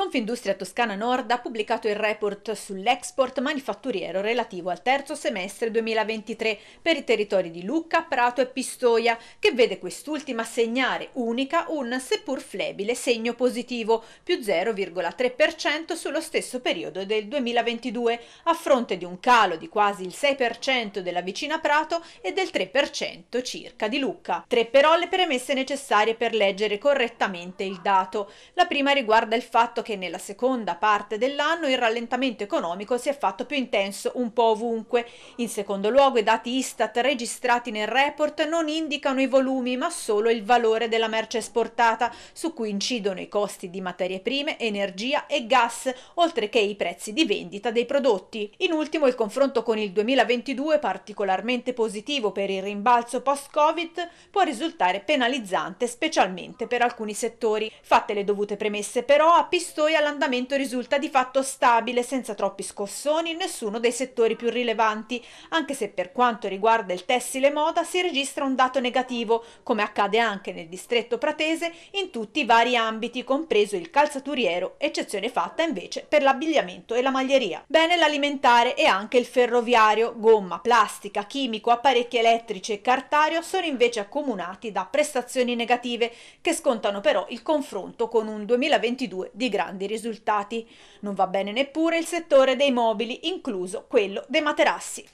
Confindustria Toscana Nord ha pubblicato il report sull'export manifatturiero relativo al terzo semestre 2023 per i territori di Lucca, Prato e Pistoia, che vede quest'ultima segnare unica un seppur flebile segno positivo, più 0,3% sullo stesso periodo del 2022, a fronte di un calo di quasi il 6% della vicina Prato e del 3% circa di Lucca. Tre però le premesse necessarie per leggere correttamente il dato. La prima riguarda il fatto che che nella seconda parte dell'anno il rallentamento economico si è fatto più intenso un po' ovunque. In secondo luogo i dati Istat registrati nel report non indicano i volumi ma solo il valore della merce esportata su cui incidono i costi di materie prime, energia e gas, oltre che i prezzi di vendita dei prodotti. In ultimo il confronto con il 2022 particolarmente positivo per il rimbalzo post-Covid può risultare penalizzante specialmente per alcuni settori. Fatte le dovute premesse però a Pistoia Pistoia l'andamento risulta di fatto stabile, senza troppi scossoni in nessuno dei settori più rilevanti, anche se per quanto riguarda il tessile moda si registra un dato negativo, come accade anche nel distretto pratese, in tutti i vari ambiti, compreso il calzaturiero, eccezione fatta invece per l'abbigliamento e la maglieria. Bene l'alimentare e anche il ferroviario, gomma, plastica, chimico, apparecchi elettrici e cartario sono invece accomunati da prestazioni negative, che scontano però il confronto con un 2022 di grande grandi risultati. Non va bene neppure il settore dei mobili, incluso quello dei materassi.